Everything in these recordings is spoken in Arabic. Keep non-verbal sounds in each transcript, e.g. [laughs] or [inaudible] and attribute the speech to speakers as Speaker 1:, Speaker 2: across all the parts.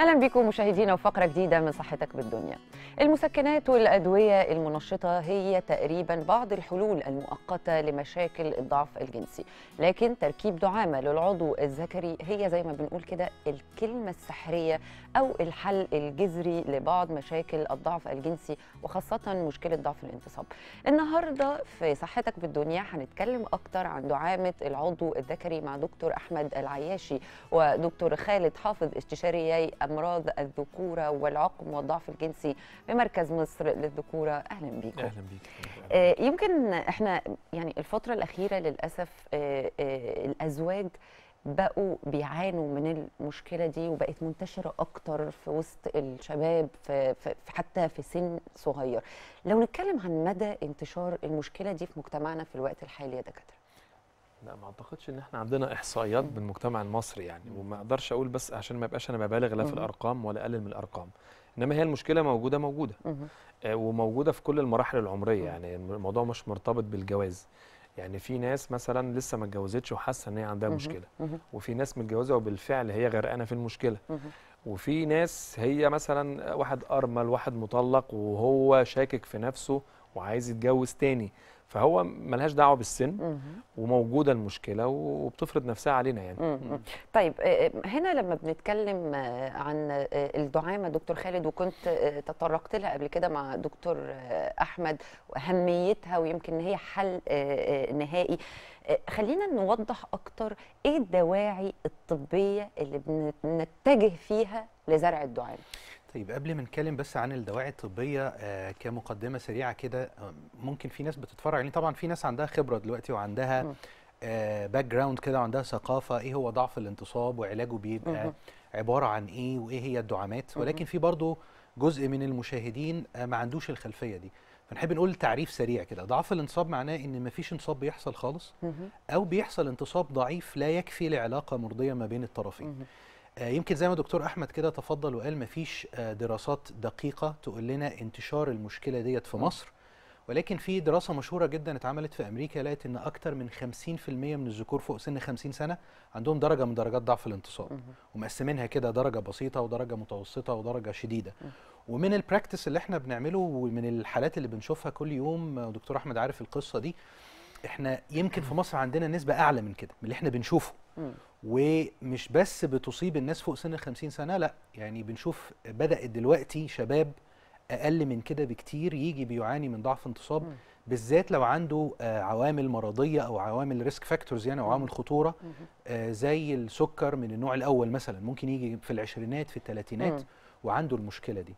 Speaker 1: اهلا بكم مشاهدينا وفقره جديده من صحتك بالدنيا المسكنات والادويه المنشطه هي تقريبا بعض الحلول المؤقته لمشاكل الضعف الجنسي لكن تركيب دعامه للعضو الذكري هي زي ما بنقول كده الكلمه السحريه او الحل الجذري لبعض مشاكل الضعف الجنسي وخاصه مشكله ضعف الانتصاب النهارده في صحتك بالدنيا هنتكلم اكتر عن دعامه العضو الذكري مع دكتور احمد العياشي ودكتور خالد حافظ استشاريي أمراض الذكورة والعقم والضعف الجنسي بمركز مصر للذكورة أهلا بيكم أهلا بيك آه، يمكن إحنا يعني الفترة الأخيرة للأسف آه، آه، الأزواج بقوا بيعانوا من المشكله دي وبقت منتشره اكتر في وسط الشباب في حتى في سن صغير لو نتكلم عن مدى انتشار المشكله دي في مجتمعنا في الوقت الحالي يا دكاتره
Speaker 2: لا ما اعتقدش ان احنا عندنا احصائيات بالمجتمع المصري يعني وما اقدرش اقول بس عشان ما يبقاش انا ببالغ لا في الارقام ولا اقلل من الارقام انما هي المشكله موجوده موجوده آه وموجوده في كل المراحل العمريه يعني الموضوع مش مرتبط بالجواز يعني في ناس مثلا لسه ما اتجوزتش وحاسه ان هي عندها مشكله وفي ناس متجوزه وبالفعل هي غرقانه في المشكله وفي ناس هي مثلا واحد ارمل واحد مطلق وهو شاكك في نفسه وعايز يتجوز تاني فهو ملهاش دعوه بالسن وموجوده المشكله وبتفرض نفسها علينا يعني
Speaker 1: طيب آه، آه، هنا لما بنتكلم آه، عن الدعامه دكتور خالد وكنت تطرقت لها قبل كده مع دكتور احمد واهميتها ويمكن ان هي حل نهائي خلينا نوضح اكتر ايه الدواعي الطبيه اللي بنتجه فيها لزرع الدعامه
Speaker 3: طيب قبل ما نتكلم بس عن الدواعي الطبيه آه، كمقدمه سريعه كده آه، ممكن في ناس بتتفرع يعني طبعا في ناس عندها خبره دلوقتي وعندها باك آه، جراوند كده وعندها ثقافه ايه هو ضعف الانتصاب وعلاجه بيبقى عباره عن ايه وايه هي الدعامات ولكن في برضه جزء من المشاهدين ما عندوش الخلفيه دي فنحب نقول تعريف سريع كده ضعف الانتصاب معناه ان ما فيش انتصاب بيحصل خالص او بيحصل انتصاب ضعيف لا يكفي لعلاقه مرضيه ما بين الطرفين آه، يمكن زي ما دكتور احمد كده تفضل وقال مفيش آه، دراسات دقيقه تقول لنا انتشار المشكله ديت في مصر ولكن في دراسه مشهوره جدا اتعملت في امريكا لقت ان اكتر من 50% من الذكور فوق سن 50 سنه عندهم درجه من درجات ضعف الانتصاب ومقسمينها كده درجه بسيطه ودرجه متوسطه ودرجه شديده ومن البراكتس اللي احنا بنعمله ومن الحالات اللي بنشوفها كل يوم آه، دكتور احمد عارف القصه دي احنا يمكن في مصر عندنا نسبه اعلى من كده من اللي احنا بنشوفه ومش بس بتصيب الناس فوق سن ال 50 سنه لا يعني بنشوف بدات دلوقتي شباب اقل من كده بكتير يجي بيعاني من ضعف انتصاب بالذات لو عنده آه، عوامل مرضيه او عوامل ريسك فاكتورز يعني او عوامل خطوره آه، زي السكر من النوع الاول مثلا ممكن يجي في
Speaker 2: العشرينات في الثلاثينات وعنده المشكله دي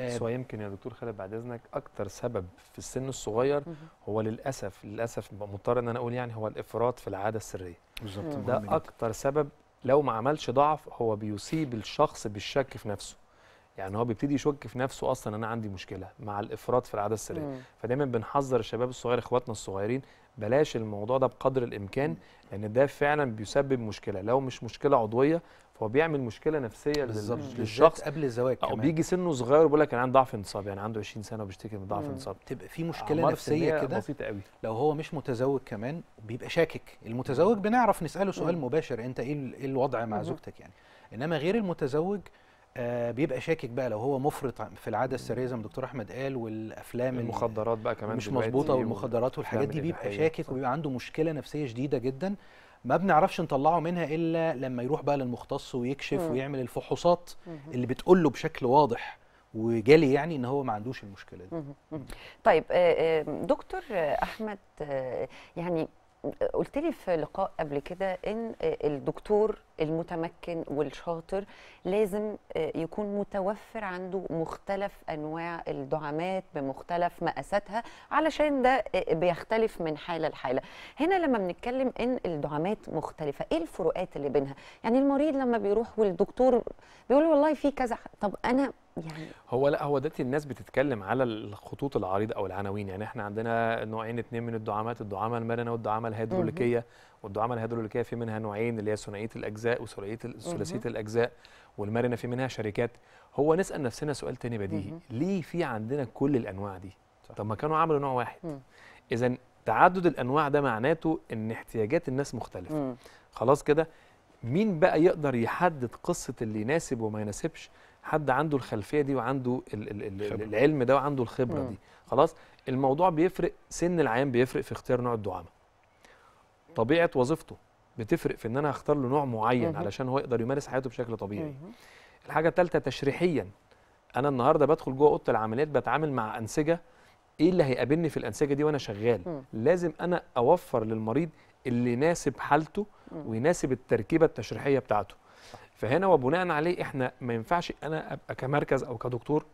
Speaker 2: آه، سواء يمكن يا دكتور خالد بعد اذنك اكتر سبب في السن الصغير هو للاسف للاسف مضطر ان انا اقول يعني هو الافراط في العاده السريه بالظبط ده اكتر سبب لو ما عملش ضعف هو بيصيب الشخص بالشك في نفسه يعني هو بيبتدي يشك في نفسه اصلا انا عندي مشكله مع الافراط في العاده السريه مم. فدايما بنحذر الشباب الصغير اخواتنا الصغيرين بلاش الموضوع ده بقدر الامكان لان ده فعلا بيسبب مشكله لو مش مشكله عضويه فهو بيعمل مشكله نفسيه بالظبط للشخص قبل الزواج كمان او بيجي سنه صغير بيقول لك انا عندي ضعف انتصاب يعني عنده 20 سنه وبيشتكي
Speaker 3: من ضعف انتصاب تبقى في مشكله نفسيه كده بسيطه قوي لو هو مش متزوج كمان بيبقى شاكك المتزوج بنعرف نساله سؤال مباشر انت ايه, إيه الوضع مع زوجتك يعني انما غير المتزوج آه بيبقى شاكك بقى لو هو مفرط في العاده السريه زي ما دكتور احمد قال والافلام المخدرات بقى كمان مش مظبوطه والمخدرات والحاجات دي إيه بيبقى شاكك وبيبقى عنده مشكله نفسيه شديده جدا ما بنعرفش نطلعه منها الا لما يروح بقى للمختص ويكشف مم. ويعمل الفحوصات مم. اللي بتقول له بشكل واضح وجالي يعني ان هو ما عندوش المشكله دي.
Speaker 1: مم. طيب آه، آه، دكتور آه، احمد يعني قلت لي في لقاء قبل كده ان آه، الدكتور المتمكن والشاطر لازم آه، يكون متوفر عنده مختلف انواع الدعامات بمختلف مقاساتها علشان ده آه، بيختلف من حاله لحاله هنا لما بنتكلم ان الدعامات مختلفه ايه الفروقات اللي بينها يعني المريض لما بيروح والدكتور بيقول والله في كذا طب انا
Speaker 2: يعني هو لا هو دلوقتي الناس بتتكلم على الخطوط العريضه او العناوين يعني احنا عندنا نوعين اثنين من الدعامات الدعامه المرنه والدعامه الهيدروليكيه والدعامه الهيدروليكيه في منها نوعين اللي هي ثنائيه الاجزاء وثلاثيه ثلاثيه الاجزاء والمرنه في منها شركات هو نسال نفسنا سؤال تاني بديهي ليه في عندنا كل الانواع دي طب ما كانوا عملوا نوع واحد اذا تعدد الانواع ده معناته ان احتياجات الناس مختلفه مم. خلاص كده مين بقى يقدر يحدد قصه اللي يناسب وما يناسبش حد عنده الخلفيه دي وعنده الـ الـ الـ العلم ده وعنده الخبره مم. دي خلاص الموضوع بيفرق سن العيان بيفرق في اختيار نوع الدعامه طبيعه وظيفته بتفرق في ان انا هختار له نوع معين مم. علشان هو يقدر يمارس حياته بشكل طبيعي مم. الحاجه الثالثه تشريحيا انا النهارده بدخل جوه اوضه العمليات بتعامل مع انسجه ايه اللي هيقابلني في الانسجه دي وانا شغال مم. لازم انا اوفر للمريض اللي يناسب حالته ويناسب التركيبه التشريحيه بتاعته فهنا وبناء عليه احنا ما ينفعش انا ابقى كمركز او كدكتور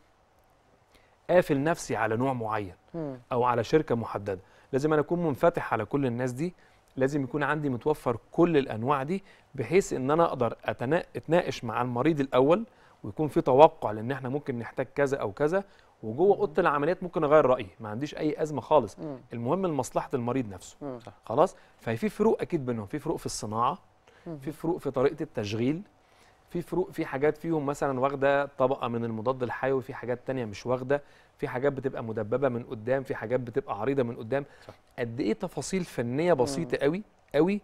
Speaker 2: قافل نفسي على نوع معين او على شركه محدده لازم انا اكون منفتح على كل الناس دي لازم يكون عندي متوفر كل الانواع دي بحيث ان انا اقدر اتناقش مع المريض الاول ويكون في توقع لان احنا ممكن نحتاج كذا او كذا وجوه اوضه العمليات ممكن اغير رايي ما عنديش اي ازمه خالص مم. المهم لمصلحه المريض نفسه مم. خلاص ففي فروق اكيد بينهم في فروق في الصناعه مم. في فروق في طريقه التشغيل في فروق في حاجات فيهم مثلا واخده طبقه من المضاد الحيوي في حاجات تانية مش واخده في حاجات بتبقى مدببه من قدام في حاجات بتبقى عريضه من قدام صح. قد ايه تفاصيل فنيه بسيطه قوي قوي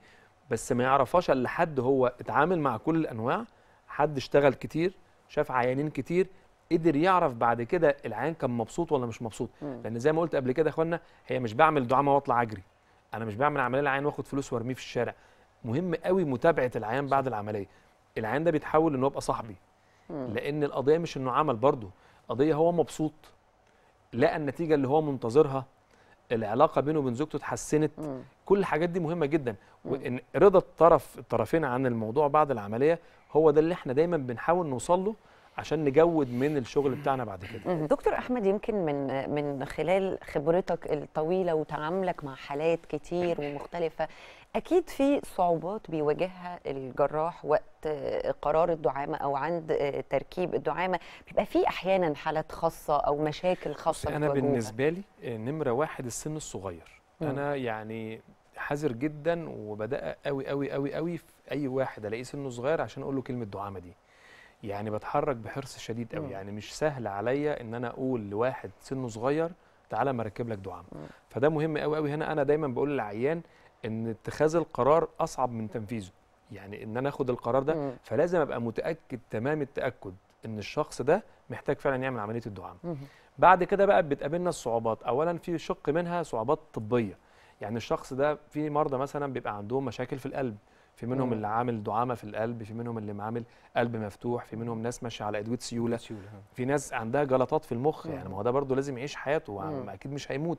Speaker 2: بس ما يعرفهاش الا حد هو اتعامل مع كل الانواع حد اشتغل كتير شاف عيانين كتير قدر يعرف بعد كده العيان كان مبسوط ولا مش مبسوط مم. لان زي ما قلت قبل كده يا اخوانا هي مش بعمل دعامه واطلع اجري انا مش بعمل عمليه العيان واخد فلوس وارميه في الشارع مهم قوي متابعه العيان بعد العمليه العيان ده بيتحول ان هو يبقى صاحبي لان القضيه مش انه عمل برضه قضيه هو مبسوط لقى النتيجه اللي هو منتظرها العلاقه بينه وبين زوجته اتحسنت كل الحاجات دي مهمه جدا وان رضا الطرف الطرفين عن الموضوع بعد العمليه هو ده اللي احنا دايما بنحاول نوصل له عشان نجود من الشغل بتاعنا بعد كده
Speaker 1: دكتور احمد يمكن من من خلال خبرتك الطويله وتعاملك مع حالات كتير [laughs] ومختلفه اكيد في صعوبات بيواجهها الجراح وقت آه، قرار الدعامه او عند آه، تركيب الدعامه بيبقى في احيانا حالات خاصه او مشاكل خاصه انا بالنسبه
Speaker 2: لي آه، نمره واحد السن الصغير م. انا يعني حذر جدا وبدأ قوي قوي قوي قوي في اي واحد الاقيه سنه صغير عشان اقول له كلمه دعامه دي يعني بتحرك بحرص شديد قوي يعني مش سهل عليا ان انا اقول لواحد سنه صغير تعالى مركب اركب لك دعامه فده مهم قوي قوي هنا انا دايما بقول للعيان ان اتخاذ القرار اصعب من تنفيذه يعني ان انا اخد القرار ده فلازم ابقى متاكد تمام التاكد ان الشخص ده محتاج فعلا يعمل عمليه الدعامه بعد كده بقى بتقابلنا الصعوبات اولا في شق منها صعوبات طبيه يعني الشخص ده في مرضى مثلا بيبقى عندهم مشاكل في القلب في منهم اللي عامل دعامه في القلب في منهم اللي عامل قلب مفتوح في منهم ناس ماشيه على ادويه سيوله, في ناس عندها جلطات في المخ يعني ما هو ده برضه لازم يعيش حياته اكيد مش هيموت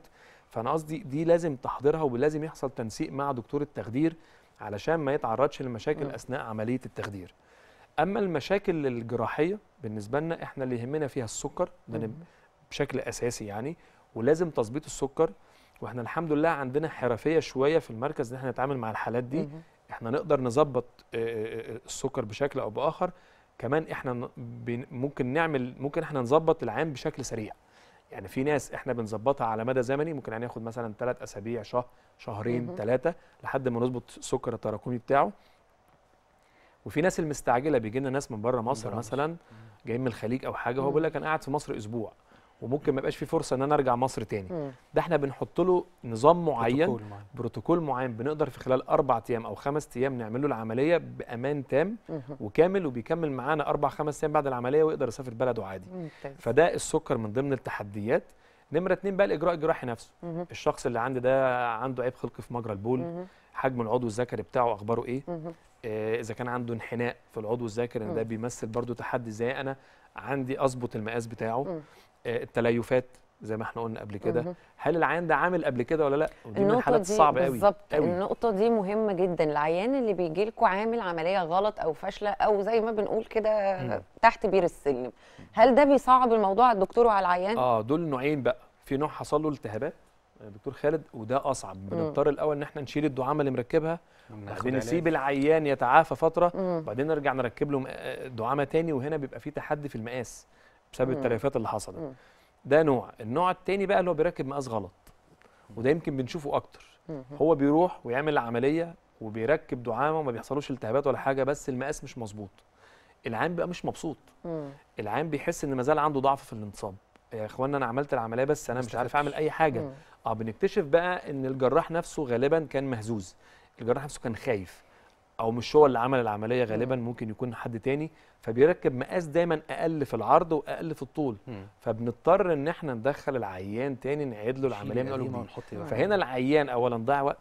Speaker 2: فانا قصدي دي لازم تحضيرها ولازم يحصل تنسيق مع دكتور التخدير علشان ما يتعرضش لمشاكل آه. اثناء عمليه التخدير اما المشاكل الجراحيه بالنسبه لنا احنا اللي يهمنا فيها السكر بشكل اساسي يعني ولازم تظبيط السكر واحنا الحمد لله عندنا حرفيه شويه في المركز ان احنا نتعامل مع الحالات دي احنا نقدر نظبط آه، آه، السكر بشكل او باخر كمان احنا ممكن نعمل ممكن احنا نظبط العام بشكل سريع يعني في ناس احنا بنظبطها على مدى زمني ممكن يعني ياخد مثلا ثلاث اسابيع شهر شهرين ثلاثه لحد ما نظبط سكر التراكمي بتاعه وفي ناس المستعجله بيجي لنا ناس من بره مصر مثلا جايين من الخليج او حاجه هو بيقول لك انا قاعد في مصر اسبوع وممكن ما يبقاش في فرصه ان انا ارجع مصر تاني ده احنا بنحط له نظام معين بروتوكول معين, بروتوكول معين بنقدر في خلال اربع ايام او خمس ايام نعمل له العمليه بامان تام مم. وكامل وبيكمل معانا اربع خمس ايام بعد العمليه ويقدر يسافر بلده عادي مم. فده السكر من ضمن التحديات نمره اتنين بقى الاجراء الجراحي نفسه مم. الشخص اللي عندي ده عنده عيب خلقي في مجرى البول مم. حجم العضو الذكري بتاعه اخباره ايه آه، اذا كان عنده انحناء في العضو الذكري ده بيمثل برضو تحدي ازاي انا عندي اظبط المقاس بتاعه آه، التليفات زي ما احنا قلنا قبل كده هل العيان ده عامل قبل كده ولا لا دي من الحالات الصعبه قوي بالظبط النقطه
Speaker 1: دي مهمه جدا العيان اللي بيجي لكم عامل عمليه غلط او فاشله او زي ما بنقول كده تحت بير السلم هل ده بيصعب الموضوع على الدكتور وعلى العيان اه
Speaker 2: دول نوعين بقى في نوع حصل له التهابات آه، دكتور خالد وده اصعب بنضطر الاول ان احنا نشيل الدعامه اللي مركبها بنسيب نسيب العيان يتعافى فتره وبعدين نرجع نركب له آه، دعامه تاني وهنا بيبقى في تحدي في المقاس بسبب التلافات اللي حصلت ده نوع النوع الثاني بقى اللي هو بيركب مقاس غلط وده يمكن بنشوفه اكتر هو بيروح ويعمل عمليه وبيركب دعامه وما بيحصلوش التهابات ولا حاجه بس المقاس مش مظبوط العين بقى مش مبسوط العام العين بيحس ان مازال عنده ضعف في الانتصاب يا اخوانا انا عملت العمليه بس انا مش عارف اعمل اي حاجه اه بنكتشف بقى ان الجراح نفسه غالبا كان مهزوز الجراح نفسه كان خايف او مش هو اللي عمل العمليه غالبا ممكن يكون حد تاني فبيركب مقاس دايما اقل في العرض واقل في الطول فبنضطر ان احنا ندخل العيان تاني نعيد له العمليه من اول فهنا العيان اولا ضاع وقت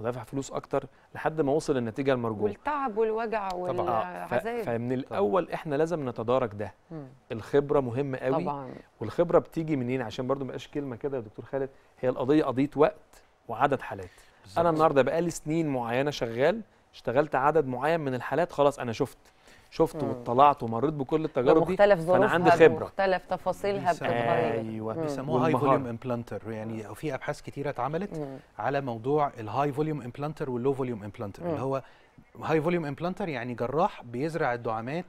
Speaker 2: ودفع فلوس اكتر لحد ما وصل للنتيجه المرجوه
Speaker 1: والتعب والوجع والعذاب
Speaker 2: فمن الاول طبعا. احنا لازم نتدارك ده مم. الخبره مهمه قوي طبعا. والخبره بتيجي منين عشان برضو ما كلمه كده يا دكتور خالد هي القضيه قضيه وقت وعدد حالات بالزبط. انا النهارده بقالي سنين معينه شغال اشتغلت عدد معين من الحالات خلاص انا شفت شفت واطلعت ومريت بكل التجارب دي فانا عندي خبره مختلف تفاصيلها بتتغير ايوه بيسموها هاي فوليوم
Speaker 3: امبلانتر يعني في ابحاث كتيره اتعملت على موضوع الهاي فوليوم امبلانتر واللو فوليوم امبلانتر اللي هو هاي فوليوم امبلانتر يعني جراح بيزرع الدعامات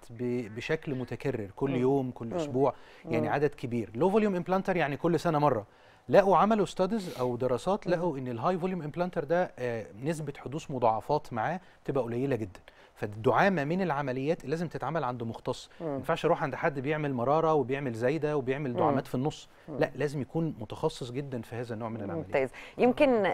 Speaker 3: بشكل متكرر كل يوم كل اسبوع يعني عدد كبير لو فوليوم امبلانتر يعني كل سنه مره لقوا عملوا ستادز او دراسات لقوا ان الهاي فوليوم امبلانتر ده آه، نسبه حدوث مضاعفات معاه بتبقى قليله جدا فالدعامه من العمليات لازم تتعمل عند مختص ما ينفعش اروح عند حد بيعمل مراره وبيعمل زايده وبيعمل دعامات في النص لا لازم يكون متخصص جدا في هذا النوع من العمليات ممتاز
Speaker 1: يمكن آه،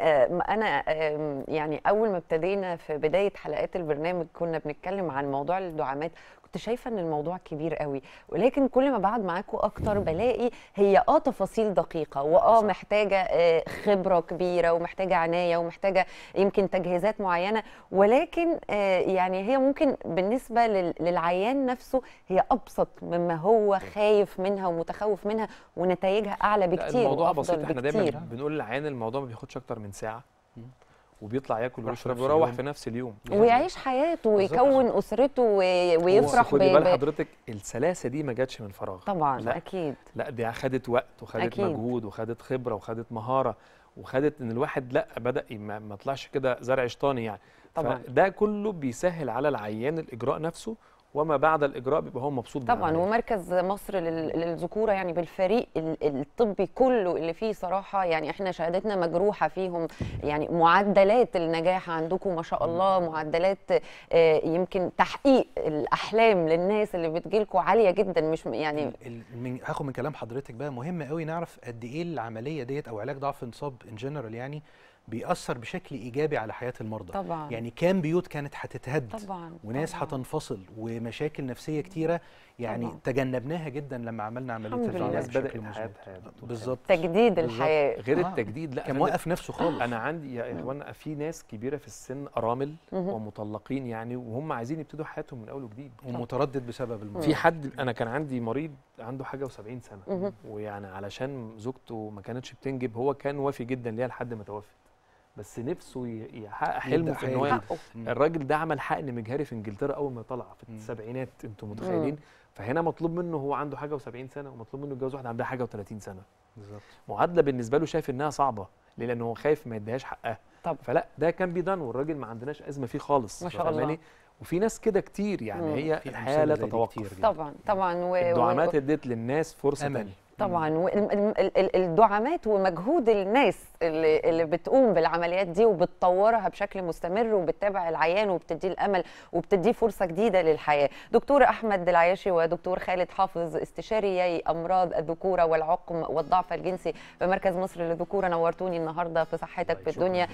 Speaker 1: انا آه، يعني اول ما ابتدينا في بدايه حلقات البرنامج كنا بنتكلم عن موضوع الدعامات كنت شايفه ان الموضوع كبير قوي ولكن كل ما بقعد معاكم اكتر بلاقي هي اه تفاصيل دقيقه واه محتاجه آه، خبره كبيره ومحتاجه عنايه ومحتاجه يمكن تجهيزات معينه ولكن آه، يعني هي ممكن بالنسبه للعيان نفسه هي ابسط مما هو خايف منها ومتخوف منها ونتائجها اعلى بكتير الموضوع بسيط احنا دايما
Speaker 2: بنقول للعيان الموضوع ما بياخدش اكتر من ساعه وبيطلع ياكل ويشرب ويروح في نفس اليوم يعني
Speaker 1: ويعيش حياته ويكون اسرته ويفرح خدي بال
Speaker 2: حضرتك السلاسه دي ما جاتش من فراغ طبعا لا. اكيد لا دي خدت وقت وخدت أكيد. مجهود وخدت خبره وخدت مهاره وخدت ان الواحد لا بدا ما طلعش كده زرع شيطاني يعني طبعا ده كله بيسهل على العيان الاجراء نفسه وما بعد الاجراء بيبقى هو مبسوط طبعا
Speaker 1: ومركز مصر للذكوره يعني بالفريق الطبي كله اللي فيه صراحه يعني احنا شهادتنا مجروحه فيهم يعني معدلات النجاح عندكم ما شاء الله معدلات آه، يمكن تحقيق الاحلام للناس اللي بتجيلكم عاليه جدا مش يعني
Speaker 3: هاخد من كلام حضرتك بقى مهم قوي نعرف قد ايه العمليه ديت او علاج ضعف انصاب ان جنرال يعني بيأثر بشكل إيجابي على حياة المرضى طبعا. يعني كام بيوت كانت هتتهد
Speaker 1: طبعا. وناس
Speaker 3: هتنفصل ومشاكل نفسية كتيرة يعني طبعا.
Speaker 2: تجنبناها جدا لما عملنا عملية الفعالية بشكل مظبوط بالظبط تجديد الحياة غير آه. التجديد لا كان واقف نفسه خالص أنا عندي يا إخوانا في ناس كبيرة في السن أرامل ومطلقين يعني وهم عايزين يبتدوا حياتهم من أول وجديد ومتردد بسبب المرض في حد أنا كان عندي مريض عنده حاجة و70 سنة ويعني علشان زوجته ما كانتش بتنجب هو كان وافي جدا ليها لحد ما توفت بس نفسه يحقق حلمه في ان الراجل ده عمل حقن مجهري في انجلترا اول ما طلع في السبعينات انتم متخيلين آه. فهنا مطلوب منه هو عنده حاجه و70 سنه ومطلوب منه يتجوز واحده عندها حاجه و30 سنه بالظبط معادله بالنسبه له شايف انها صعبه ليه لان هو خايف ما يديهاش حقها طب فلا ده كان بيدان والراجل ما عندناش ازمه فيه خالص ما شاء الله وفي ناس كده كتير يعني مم. هي الحياه لا تتوقف
Speaker 1: طبعا طبعا و... الدعامات
Speaker 2: ادت للناس فرصه ثانيه
Speaker 1: طبعا والدعامات ومجهود الناس اللي, اللي بتقوم بالعمليات دي وبتطورها بشكل مستمر وبتتابع العيان وبتديه الامل وبتديه فرصه جديده للحياه. دكتور احمد العياشي ودكتور خالد حافظ استشاريي امراض الذكوره والعقم والضعف الجنسي بمركز مصر للذكوره نورتوني النهارده في صحتك في طيب، الدنيا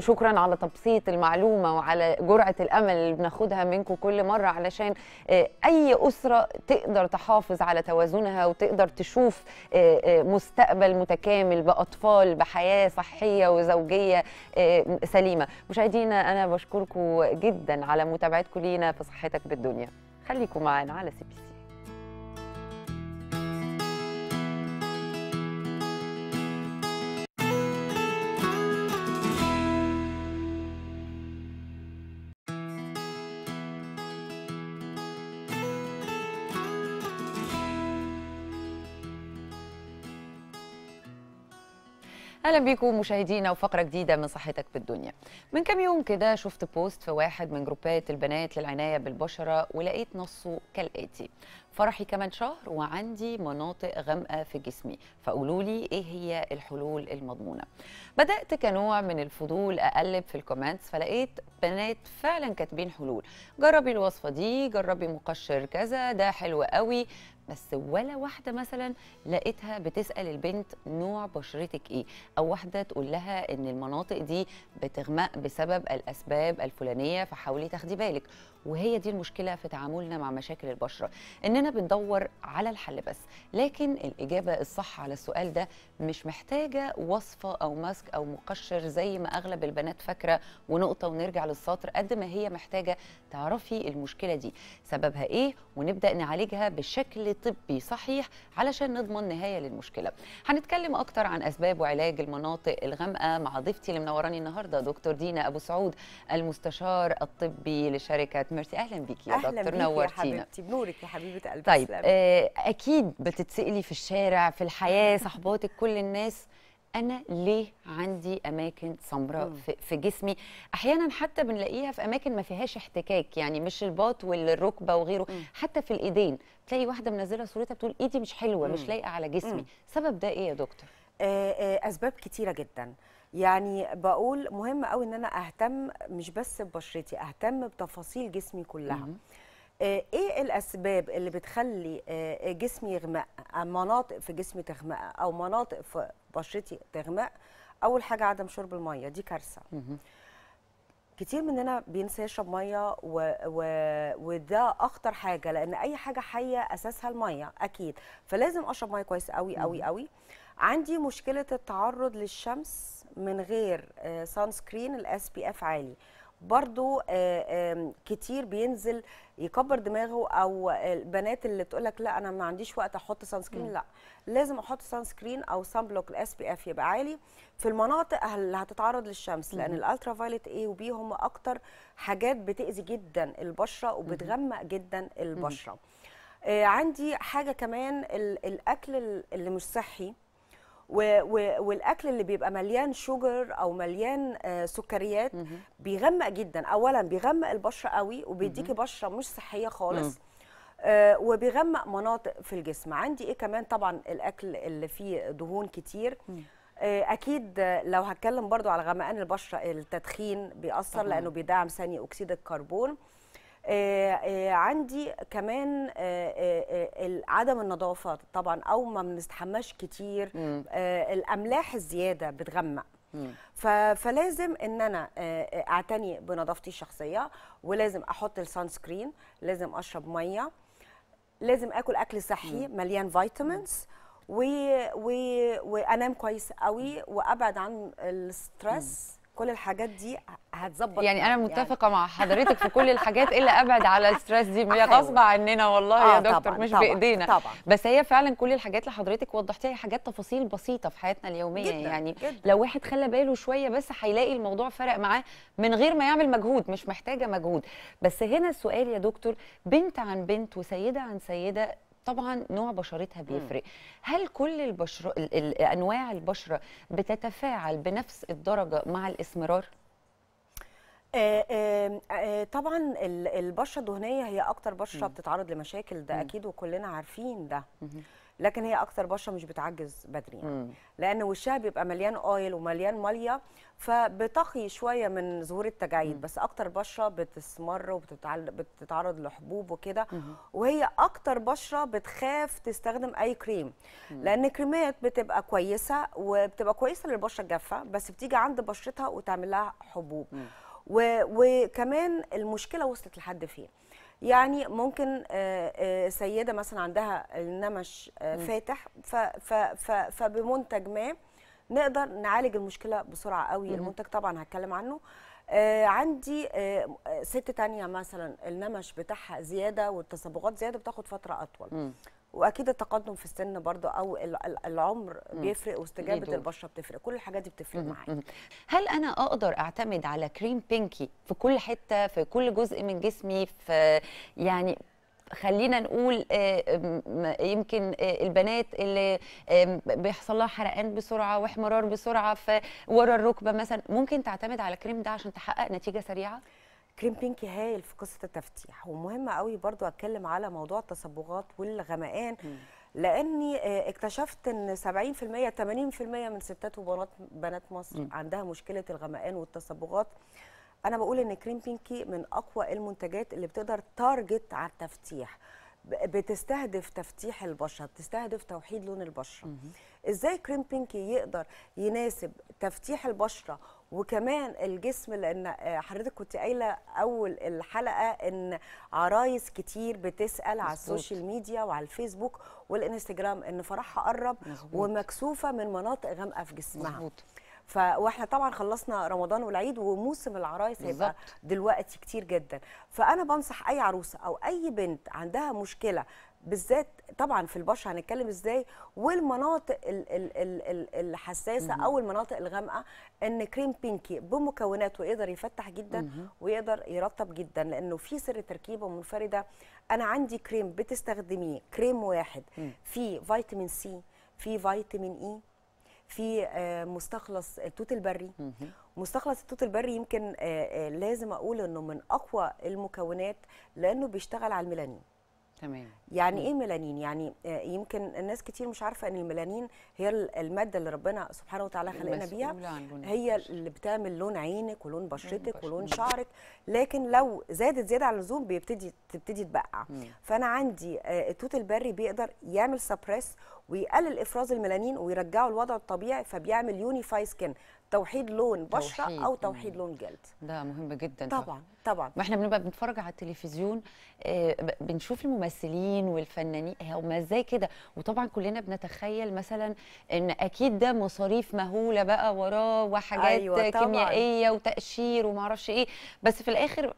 Speaker 1: شكرا على تبسيط المعلومه وعلى جرعه الامل اللي بناخدها منكم كل مره علشان آه، اي اسره تقدر تحافظ على توازنها وتقدر تشوف آه، آه، مستقبل متكامل باطفال بحياه صحيه وزوجيه آه، سليمه مشاهدينا انا بشكركم جدا على متابعتكم لينا في صحتك بالدنيا خليكم معانا على سي بي سي اهلا بيكم مشاهدينا وفقره جديده من صحتك بالدنيا من كام يوم كده شفت بوست في واحد من جروبات البنات للعنايه بالبشره ولقيت نصه كالاتي فرحي كمان شهر وعندي مناطق غامقه في جسمي فقولوا لي ايه هي الحلول المضمونه بدات كنوع من الفضول اقلب في الكومنتس فلقيت بنات فعلا كاتبين حلول جربي الوصفه دي جربي مقشر كذا ده حلو قوي بس ولا واحده مثلا لقيتها بتسال البنت نوع بشرتك ايه او واحده تقول لها ان المناطق دي بتغمق بسبب الاسباب الفلانيه فحاولي تاخدي بالك وهي دي المشكله في تعاملنا مع مشاكل البشره اننا بندور على الحل بس لكن الاجابه الصح على السؤال ده مش محتاجه وصفه او ماسك او مقشر زي ما اغلب البنات فاكره ونقطه ونرجع للسطر قد ما هي محتاجه تعرفي المشكله دي سببها ايه ونبدا نعالجها بشكل طبي صحيح علشان نضمن نهايه للمشكله هنتكلم اكتر عن اسباب وعلاج المناطق الغامقه مع ضيفتي اللي منوراني النهارده دكتور دينا ابو سعود المستشار الطبي لشركه ميرسي اهلا بيكي يا أهلا دكتور نورتينا يا حبيبتي
Speaker 4: بنورك يا حبيبه قلبي طيب آه
Speaker 1: اكيد بتتسالي في الشارع في الحياه [laughs] صحباتك كل الناس انا ليه عندي اماكن سمراء في جسمي احيانا حتى بنلاقيها في اماكن ما فيهاش احتكاك يعني مش الباط والركبه وغيره مم. حتى في الايدين تلاقي واحده منزله صورتها بتقول ايدي مش حلوه مم. مش لايقه على جسمي مم. سبب ده ايه يا دكتور آه،
Speaker 4: آه، اسباب كتيره جدا يعني بقول مهم قوي ان انا اهتم مش بس ببشرتي اهتم بتفاصيل جسمي كلها آه، ايه الاسباب اللي بتخلي آه، جسمي يغمق آه، مناطق في جسمي تغمق او مناطق في بشرتي تغمق اول حاجه عدم شرب الميه دي كارثه كتير مننا بينسى يشرب ميه و... و... وده اخطر حاجه لان اي حاجه حيه اساسها الميه اكيد فلازم اشرب ميه كويس قوي قوي قوي عندي مشكله التعرض للشمس من غير سان سكرين الاس بي اف عالي برضو آه، كتير بينزل يكبر دماغه او آه، البنات اللي تقول لك لا انا ما عنديش وقت احط سان سكرين لا لازم احط سان سكرين او سان بلوك الاس بي اف يبقى عالي في المناطق اللي هتتعرض للشمس لان الالترا فايلت اي وبي هم اكتر حاجات بتاذي جدا البشره وبتغمق جدا البشره آه، عندي حاجه كمان الاكل اللي مش صحي والاكل اللي بيبقى مليان شوجر او مليان آه، سكريات بيغمق جدا اولا بيغمق البشره قوي وبيديكي بشره مش صحيه خالص آه، وبيغمق مناطق في الجسم عندي ايه كمان طبعا الاكل اللي فيه دهون كتير آه، اكيد لو هتكلم برضو على غمقان البشره التدخين بيأثر لانه بيدعم ثاني اكسيد الكربون آه، آه، عندي كمان آه، عدم النظافه طبعا او ما بنستحماش كتير الاملاح الزياده بتغمق فلازم ان انا اعتني بنظافتي الشخصيه ولازم احط السان سكرين لازم اشرب ميه لازم اكل اكل صحي مليان فيتامينز وانام كويس قوي وابعد عن الستريس كل الحاجات دي هتظبط يعني انا يعني. متفقه
Speaker 1: يعني. مع حضرتك في كل الحاجات الا ابعد على الستريس دي هي أيوة. غصب عننا والله آه يا دكتور طبعًا مش طبعًا بايدينا طبعًا بس هي فعلا كل الحاجات اللي حضرتك وضحتيها هي حاجات تفاصيل بسيطه في حياتنا اليوميه جداً يعني جداً لو واحد خلى باله شويه بس هيلاقي الموضوع فرق معاه من غير ما يعمل مجهود مش محتاجه مجهود بس هنا السؤال يا دكتور بنت عن بنت وسيده عن سيده طبعا نوع بشرتها بيفرق هل كل البشر انواع البشره بتتفاعل بنفس الدرجه مع الاسمرار آه، آه،
Speaker 4: آه، طبعا البشره الدهنيه هي اكتر بشره بتتعرض لمشاكل ده اكيد وكلنا عارفين ده لكن هي اكثر بشره مش بتعجز بدري يعني. لان وشها بيبقى مليان اويل ومليان ميه فبتقي شويه من ظهور التجاعيد بس اكتر بشره بتسمر وبتتعرض لحبوب وكده وهي اكتر بشره بتخاف تستخدم اي كريم لان الكريمات بتبقى كويسه وبتبقى كويسه للبشره الجافه بس بتيجي عند بشرتها وتعمل لها حبوب وكمان المشكله وصلت لحد فين يعني ممكن آه، آه، سيده مثلا عندها النمش آه، فاتح فبمنتج ما نقدر نعالج المشكله بسرعه قوي المنتج طبعا هتكلم عنه آه عندي آه ست تانية مثلا النمش بتاعها زيادة والتصبغات زيادة بتاخد فترة أطول م. واكيد التقدم في السن برضه او العمر بيفرق واستجابه البشره بتفرق
Speaker 1: كل الحاجات دي بتفرق معايا هل انا اقدر اعتمد على كريم بينكي في كل حته في كل جزء من جسمي في يعني خلينا نقول آه، يمكن آه، البنات اللي آه، بيحصل لها حرقان بسرعه واحمرار بسرعه ورا الركبه مثلا ممكن تعتمد على الكريم ده عشان تحقق نتيجه سريعه كريم بينكي هايل في قصه التفتيح ومهم قوي برضو اتكلم على موضوع التصبغات
Speaker 4: والغمقان لاني آه، اكتشفت ان 70% 80% من ستات وبنات بنات مصر م. عندها مشكله الغمقان والتصبغات انا بقول ان كريم بينكي من اقوى المنتجات اللي بتقدر تارجت على التفتيح بتستهدف تفتيح البشره بتستهدف توحيد لون البشره ازاي كريم بينكي يقدر يناسب تفتيح البشره وكمان الجسم لان آه، حضرتك كنت قايله اول الحلقه ان عرايس كتير بتسال مزبوط. على السوشيال ميديا وعلى الفيسبوك والانستجرام ان فرحها قرب مزبوط. ومكسوفه من مناطق غامقه في جسمها مزبوط. فا واحنا طبعا خلصنا رمضان والعيد وموسم العرايس هيبقى دلوقتي كتير جدا فانا بنصح اي عروسه او اي بنت عندها مشكله بالذات طبعا في البشره هنتكلم ازاي والمناطق الحساسه او المناطق الغامقه ان كريم بينكي بمكوناته يقدر يفتح جدا ويقدر يرطب جدا لانه في سر تركيبه منفرده انا عندي كريم بتستخدميه كريم واحد فيه فيتامين سي فيه فيتامين اي في آه، مستخلص التوت البري مستخلص التوت البري يمكن آه، آه، لازم اقول انه من اقوى المكونات لانه بيشتغل على الميلانين تمام يعني ايه ميلانين يعني آه، يمكن الناس كتير مش عارفه ان الميلانين هي الماده اللي ربنا سبحانه وتعالى خلقنا بيها هي اللي بتعمل لون عينك ولون بشرتك ولون شعرك لكن لو زادت زياده عن اللزوم بيبتدي تبتدي تبقع فانا عندي آه، التوت البري بيقدر يعمل سبريس ويقلل افراز الميلانين ويرجعه لوضعه الطبيعي فبيعمل يونيفاي سكين توحيد لون بشره توحيد. او توحيد لون جلد
Speaker 1: ده مهم جدا طبعا طبعا, ما احنا بنبقى بنتفرج على التلفزيون آه، بنشوف الممثلين والفنانين هم ازاي كده وطبعا كلنا بنتخيل مثلا ان اكيد ده مصاريف مهوله بقى وراه وحاجات أيوة طبعاً. كيميائيه وتقشير وما اعرفش ايه بس في الاخر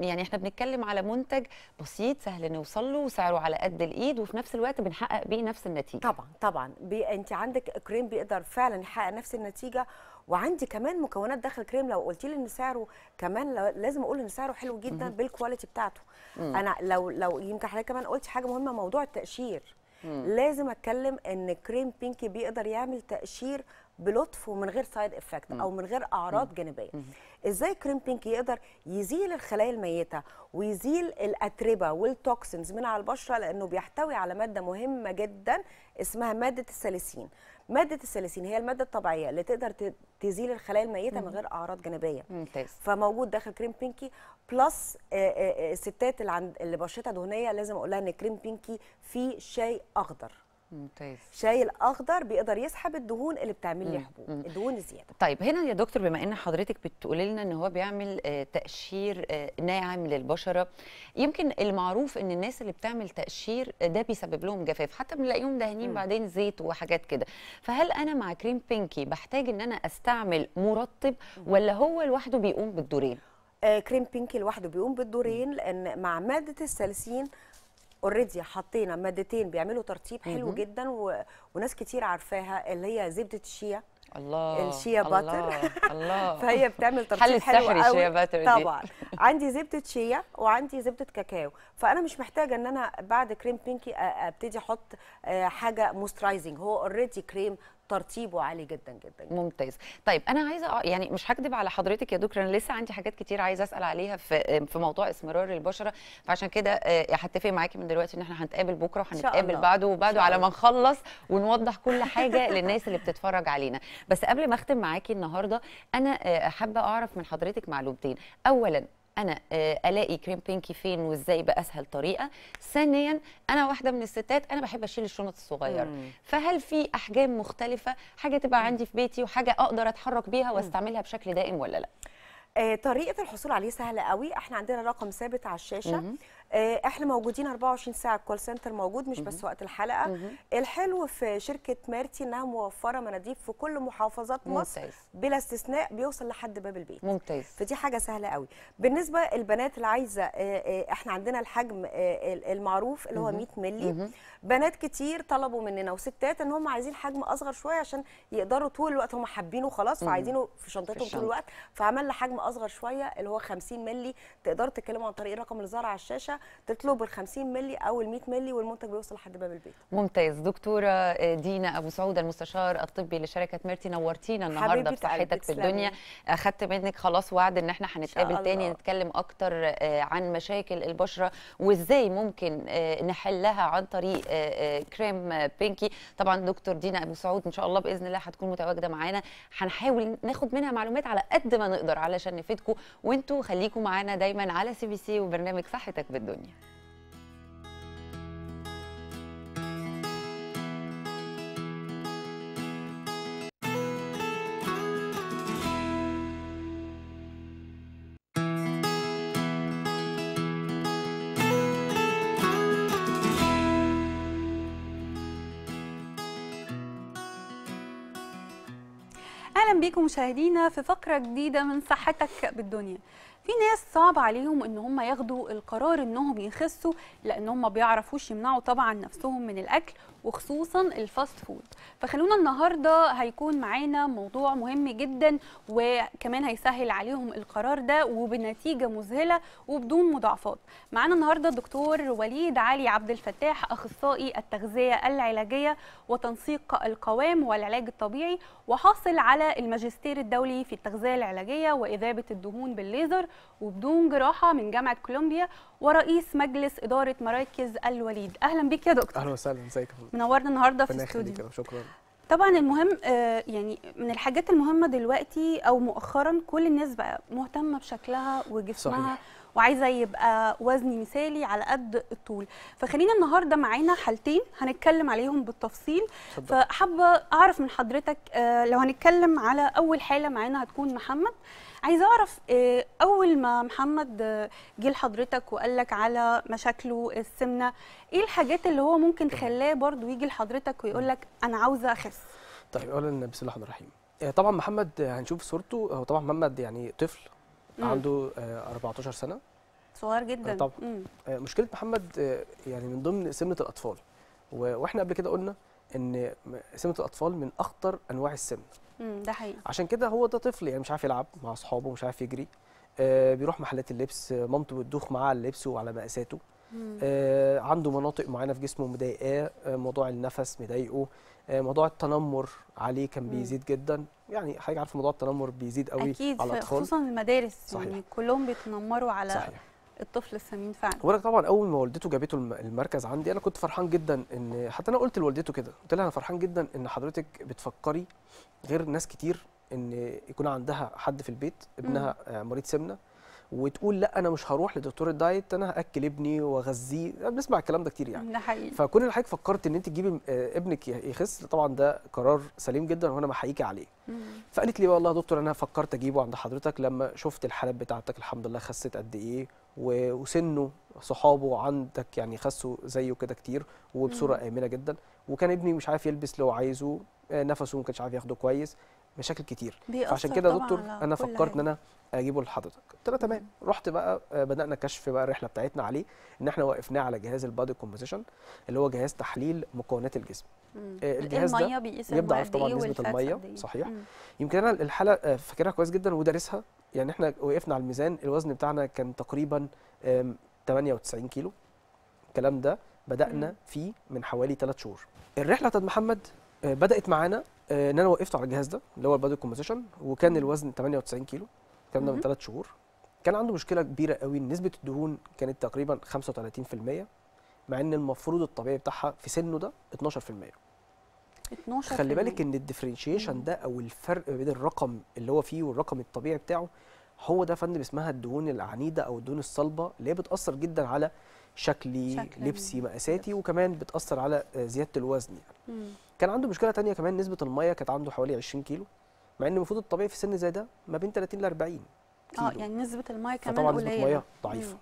Speaker 1: يعني احنا بنتكلم على منتج بسيط سهل نوصل له وسعره على قد الايد وفي نفس الوقت بنحقق بيه نفس النتيجه طبعا طبعا انت عندك كريم بيقدر فعلا يحقق نفس
Speaker 4: النتيجه وعندي كمان مكونات داخل كريم لو قلت لي ان سعره كمان لازم اقول ان سعره حلو جدا بالكواليتي بتاعته مم. انا لو لو يمكن حضرتك كمان قلتي حاجه مهمه موضوع التقشير مم. لازم اتكلم ان كريم بينكي بيقدر يعمل تقشير بلطف ومن غير سايد افكت او من غير اعراض مم. جانبيه مم. ازاي كريم بينكي يقدر يزيل الخلايا الميته ويزيل الاتربه والتوكسينز من على البشره لانه بيحتوي على ماده مهمه جدا اسمها ماده الساليسين ماده السلاسين هي الماده الطبيعيه اللي تقدر تزيل الخلايا الميته من غير اعراض جانبيه ممتاز فموجود داخل كريم بينكي بلس آه، آه، آه، الستات اللي عند اللي بشرتها دهنيه لازم اقول لها ان كريم بينكي فيه شاي اخضر ممتاز شاي الاخضر بيقدر يسحب الدهون اللي بتعمل لي حبوب
Speaker 1: الدهون الزياده طيب هنا يا دكتور بما ان حضرتك بتقولي لنا ان هو بيعمل آه، تقشير آه، ناعم للبشره يمكن المعروف ان الناس اللي بتعمل تقشير آه، ده بيسبب لهم جفاف حتى بنلاقيهم دهنين بعدين زيت وحاجات كده فهل انا مع كريم بينكي بحتاج ان انا استعمل مرطب ولا هو لوحده بيقوم بالدورين كريم بينكي
Speaker 4: لوحده بيقوم بالدورين لان مع ماده السلسين اوريدي حطينا مادتين بيعملوا ترطيب حلو مم. جدا و... وناس كتير عارفاها اللي هي زبده الشيا
Speaker 1: الله الشيا باتر الله [laughs] فهي بتعمل ترطيب حلو قوي الشيا باتر طبعا
Speaker 4: [laughs] عندي زبده شيا وعندي زبده كاكاو فانا مش محتاجه ان انا بعد كريم بينكي ابتدي احط آه، حاجه موسترايزنج هو اوريدي كريم ترتيبه عالي جدا جدا
Speaker 1: ممتاز طيب انا عايزه يعني مش هكدب على حضرتك يا دكتور انا لسه عندي حاجات كتير عايزه اسال عليها في آه، في موضوع اسمرار البشره فعشان كده آه، هتفق معاكي من دلوقتي ان احنا هنتقابل بكره وهنتقابل بعده وبعده على ما نخلص ونوضح كل حاجه [laughs] للناس اللي بتتفرج علينا بس قبل ما اختم معاكي النهارده انا آه، حابه اعرف من حضرتك معلومتين اولا انا آه، الاقي كريم بينكي فين وازاي باسهل طريقه ثانيا انا واحده من الستات انا بحب اشيل الشنط الصغيره فهل في احجام مختلفه حاجه تبقى عندي في بيتي وحاجه اقدر اتحرك بيها واستعملها بشكل دائم ولا لا آه، طريقه الحصول عليه سهله قوي
Speaker 4: احنا عندنا رقم ثابت على الشاشه آه، احنا موجودين 24 ساعه الكول سنتر موجود مش بس وقت الحلقه الحلو في شركه مارتي انها موفره مناديب في كل محافظات مصر ممتاز. بلا استثناء بيوصل لحد باب البيت ممتاز فدي حاجه سهله قوي بالنسبه البنات اللي عايزه آه، آه، احنا عندنا الحجم المعروف اللي هو 100 مللي بنات كتير طلبوا مننا وستات ان هم عايزين حجم اصغر شويه عشان يقدروا طول الوقت هم حابينه خلاص فعايزينه في شنطتهم طول الوقت فعملنا حجم اصغر شويه اللي هو 50 مللي تقدروا تتكلموا عن طريق رقم ظهر على الشاشه تطلب ال 50 مللي او ال 100 مللي والمنتج بيوصل لحد باب البيت
Speaker 1: ممتاز دكتوره دينا ابو سعود المستشار الطبي لشركه ميرتي نورتينا النهارده بصحتك في الدنيا اخذت منك خلاص وعد ان احنا هنتقابل تاني نتكلم اكتر آه، عن مشاكل البشره وازاي ممكن آه، نحلها عن طريق آه، كريم بينكي طبعا دكتور دينا ابو سعود ان شاء الله باذن الله هتكون متواجده معانا هنحاول ناخد منها معلومات على قد ما نقدر علشان نفيدكم وانتوا خليكم معانا دايما على سي بي سي وبرنامج صحتك بالدنيا Pologne.
Speaker 5: اهلا بكم مشاهدينا في فقره جديده من صحتك بالدنيا في ناس صعب عليهم ان هم ياخدوا القرار انهم يخسوا لان هم بيعرفوش يمنعوا طبعا نفسهم من الاكل وخصوصا الفاست فود فخلونا النهارده هيكون معانا موضوع مهم جدا وكمان هيسهل عليهم القرار ده وبنتيجه مذهله وبدون مضاعفات معانا النهارده الدكتور وليد علي عبد الفتاح اخصائي التغذيه العلاجيه وتنسيق القوام والعلاج الطبيعي وحاصل على الماجستير الدولي في التغذيه العلاجيه واذابه الدهون بالليزر وبدون جراحه من جامعه كولومبيا ورئيس مجلس إدارة مراكز الوليد أهلا بيك يا دكتور أهلا وسهلا ازيك منورنا النهاردة في الاستوديو شكرا طبعا المهم آه، يعني من الحاجات المهمة دلوقتي أو مؤخرا كل الناس بقى مهتمة بشكلها وجسمها صحيح. وعايزه يبقى وزني مثالي على قد الطول فخلينا النهارده معانا حالتين هنتكلم عليهم بالتفصيل فحابه اعرف من حضرتك آه، لو هنتكلم على اول حاله معانا هتكون محمد عايزه اعرف آه، اول ما محمد آه، جه لحضرتك وقال لك على مشاكله السمنه ايه الحاجات اللي هو ممكن خلاه برضو يجي لحضرتك ويقول لك انا عاوزه اخس
Speaker 6: طيب اولا بسم الله الرحمن الرحيم آه، طبعا محمد هنشوف صورته هو طبعا محمد يعني طفل مم. عنده 14 سنه
Speaker 5: صغير جدا طبعا مم.
Speaker 6: مشكله محمد يعني من ضمن سمنه الاطفال واحنا قبل كده قلنا ان سمنه الاطفال من اخطر انواع السمنه
Speaker 5: ده
Speaker 2: حقيقي
Speaker 6: عشان كده هو ده طفل يعني مش عارف يلعب مع اصحابه مش عارف يجري آه بيروح محلات اللبس مامته بتدوخ معاه على اللبس وعلى مقاساته آه عنده مناطق معينه في جسمه مضايقاه آه موضوع النفس مضايقه آه موضوع التنمر عليه كان بيزيد جدا يعني حضرتك عارفه موضوع التنمر بيزيد قوي أكيد على الاطفال اكيد خصوصا
Speaker 5: المدارس يعني صحيح. يعني كلهم بيتنمروا على صحيح. الطفل السمين فعلا
Speaker 6: وبرك طبعا اول ما والدته جابته المركز عندي انا كنت فرحان جدا ان حتى انا قلت لوالدته كده قلت لها انا فرحان جدا ان حضرتك بتفكري غير ناس كتير ان يكون عندها حد في البيت ابنها آه، مريض سمنه وتقول لا انا مش هروح لدكتور الدايت انا هاكل ابني واغذيه آه، بنسمع الكلام ده كتير يعني ده حقيقي فكون ان حضرتك فكرت ان انت تجيبي آه، ابنك يخس طبعا ده قرار سليم جدا وانا بحييكي عليه فقالت لي والله يا دكتور انا فكرت اجيبه عند حضرتك لما شفت الحالات بتاعتك الحمد لله خست قد ايه وسنه صحابه عندك يعني خسوا زيه كده كتير وبصوره امنه جدا وكان ابني مش عارف يلبس اللي هو عايزه آه، نفسه ما كانش عارف ياخده كويس مشاكل كتير عشان كده دكتور انا فكرت ان انا اجيبه لحضرتك قلت له تمام رحت بقى آه، بدانا كشف بقى الرحله بتاعتنا عليه ان احنا وقفناه على جهاز البادي كومبوزيشن اللي هو جهاز تحليل مكونات الجسم مم. آه، إيه الجهاز ده يبدا يعرف طبعا نسبه الميه إيه؟ صحيح مم. يمكن انا الحاله فاكرها كويس جدا ودارسها يعني احنا وقفنا على الميزان الوزن بتاعنا كان تقريبا 98 كيلو الكلام ده بدانا فيه من حوالي 3 شهور الرحله بتاعت محمد آه، بدات معانا آه، ان انا وقفت على الجهاز ده اللي هو البادي كومبوزيشن وكان الوزن 98 كيلو الكلام ده من 3 شهور كان عنده مشكله كبيره قوي نسبه الدهون كانت تقريبا 35% مع ان المفروض الطبيعي بتاعها في سنه ده 12%
Speaker 5: 12 خلي بالك ان
Speaker 6: الديفرنشيشن ده او الفرق بين الرقم اللي هو فيه والرقم الطبيعي بتاعه هو ده فندم اسمها الدهون العنيده او الدهون الصلبه اللي هي بتاثر جدا على شكلي, شكلي لبسي مقاساتي وكمان بتاثر على آه، زياده الوزن يعني مم. كان عنده مشكله تانية كمان نسبه الميه كانت عنده حوالي 20 كيلو مع ان المفروض الطبيعي في سن زي ده ما بين 30 ل 40 اه
Speaker 5: يعني نسبه الميه كمان طبعا نسبه الميه ضعيفه مم.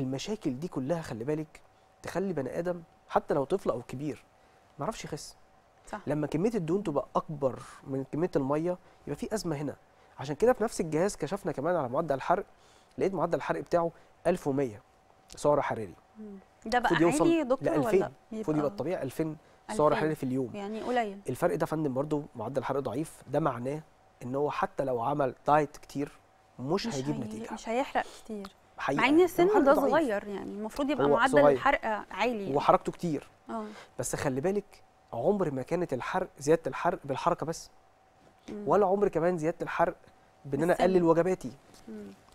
Speaker 6: المشاكل دي كلها خلي بالك تخلي بني ادم حتى لو طفل او كبير ما يعرفش يخس صح. لما كميه الدهون تبقى اكبر من كميه الميه يبقى في ازمه هنا عشان كده في نفس الجهاز كشفنا كمان على معدل الحرق لقيت معدل الحرق بتاعه 1100 سعر حراري
Speaker 5: ده بقى عالي دكتور ولا 2000 المفروض يبقى
Speaker 6: الطبيعي 2000 سعر حراري في اليوم
Speaker 5: يعني قليل الفرق ده
Speaker 6: فندم برضو معدل الحرق ضعيف ده معناه ان هو حتى لو عمل دايت كتير مش, مش هيجيب هي... نتيجه
Speaker 5: مش هيحرق كتير
Speaker 6: حقيقة. مع ان السن ده صغير
Speaker 5: يعني المفروض يبقى معدل الحرق عالي يعني. وحركته
Speaker 6: كتير يعني. أوه. بس خلي بالك عمر ما كانت الحرق زياده الحرق بالحركه بس ولا عمر كمان زياده الحرق بان انا اقلل وجباتي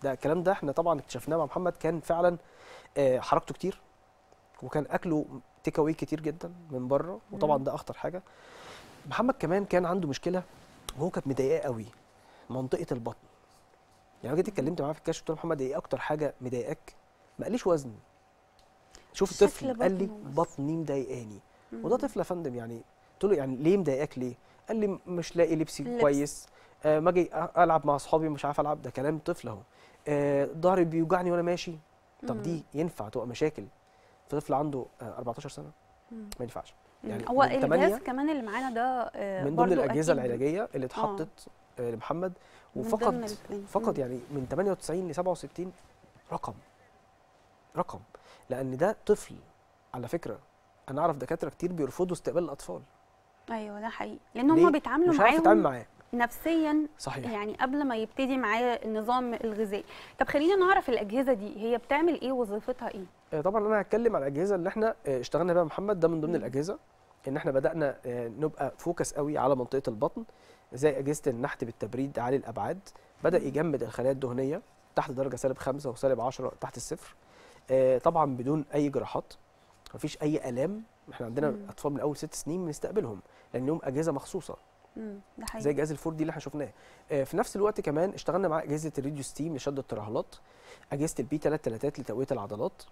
Speaker 6: ده الكلام ده احنا طبعا اكتشفناه مع محمد كان فعلا آه، حركته كتير وكان اكله تيك اواي كتير جدا من بره وطبعا ده اخطر حاجه محمد كمان كان عنده مشكله وهو كانت مضايقاه قوي منطقه البطن يعني جيت اتكلمت معاه في الكشف قلت له محمد ايه اكتر حاجه مضايقاك ما قاليش وزن شوف الطفل قال لي بطني مضايقاني وده طفل يا فندم يعني قلت له يعني ليه مضايقاك ليه؟ قال لي مش لاقي لبسي لبس. كويس آه ما اجي العب مع اصحابي مش عارف العب ده كلام طفل اهو آه ضهري بيوجعني وانا ماشي طب دي ينفع تبقى مشاكل في طفل عنده آه 14 سنه ما ينفعش يعني هو الجهاز
Speaker 5: كمان اللي معانا ده آه من ضمن الاجهزه أكيد. العلاجيه اللي آه. اتحطت
Speaker 6: آه. لمحمد وفقط فقط يعني من 98 ل 67 رقم رقم لان ده طفل على فكره انا اعرف دكاتره كتير بيرفضوا استقبال الاطفال
Speaker 5: ايوه ده حقيقي لان هم بيتعاملوا معاهم مش هتتعامل معاه نفسيا صحيح. يعني قبل ما يبتدي معايا النظام الغذائي طب خلينا نعرف الاجهزه دي هي بتعمل ايه وظيفتها ايه
Speaker 6: آه، طبعا انا هتكلم على الاجهزه اللي احنا آه، اشتغلنا بيها محمد ده من ضمن الاجهزه ان احنا بدانا آه، نبقى فوكس قوي على منطقه البطن زي اجهزه النحت بالتبريد عالي الابعاد بدا يجمد الخلايا الدهنيه تحت درجه سالب 5 وسالب 10 تحت الصفر طبعا بدون اي جراحات مفيش اي الام احنا عندنا مم. اطفال من اول ست سنين بنستقبلهم لان لهم اجهزه مخصوصه
Speaker 5: مم. ده زي
Speaker 6: جهاز الفور دي اللي احنا شفناه آه، في نفس الوقت كمان اشتغلنا مع اجهزه الريديو ستيم لشد الترهلات اجهزه البي 3 3 لتقويه العضلات